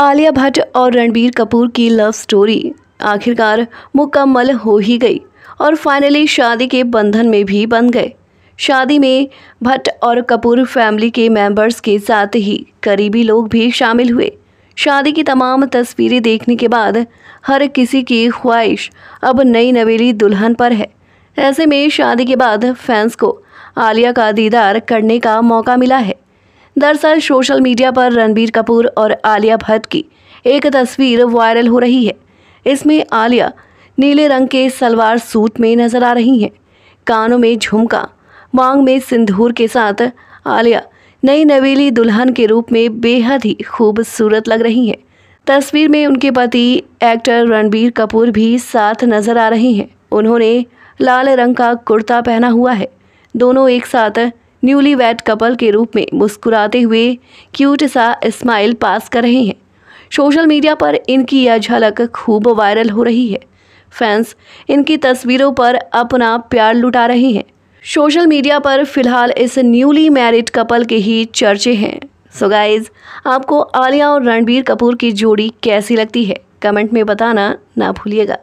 आलिया भट्ट और रणबीर कपूर की love story आखिरकार मुकम्मल हो ही गई और फाइनली शादी के बंधन में भी बन गए शादी में भट्ट और कपूर फैमिली के मेंबर्स के साथ ही करीबी लोग भी शामिल हुए शादी की तमाम तस्वीरें देखने के बाद हर किसी की ख्वाहिश अब नई नवेली दुल्हन पर है ऐसे में शादी के बाद फैंस को आलिया का दीदार करने का मौका मिला है दरअसल सोशल मीडिया पर रणबीर कपूर और आलिया भट्ट की एक तस्वीर वायरल हो रही है इसमें आलिया नीले रंग के सलवार सूट में नजर आ रही हैं कानों में झुमका मांग में सिंदूर के साथ आलिया नई नवेली दुल्हन के रूप में बेहद ही खूबसूरत लग रही है तस्वीर में उनके पति एक्टर रणबीर कपूर भी साथ नजर आ रहे हैं उन्होंने लाल रंग का कुर्ता पहना हुआ है दोनों एक साथ न्यूली वेड कपल के रूप में मुस्कुराते हुए क्यूट सा स्माइल पास कर रहे हैं सोशल मीडिया पर इनकी यह झलक खूब वायरल हो रही है फैंस इनकी तस्वीरों पर अपना प्यार लुटा रहे हैं सोशल मीडिया पर फिलहाल इस न्यूली मैरिड कपल के ही चर्चे हैं सो so गाइज आपको आलिया और रणबीर कपूर की जोड़ी कैसी लगती है कमेंट में बताना ना भूलिएगा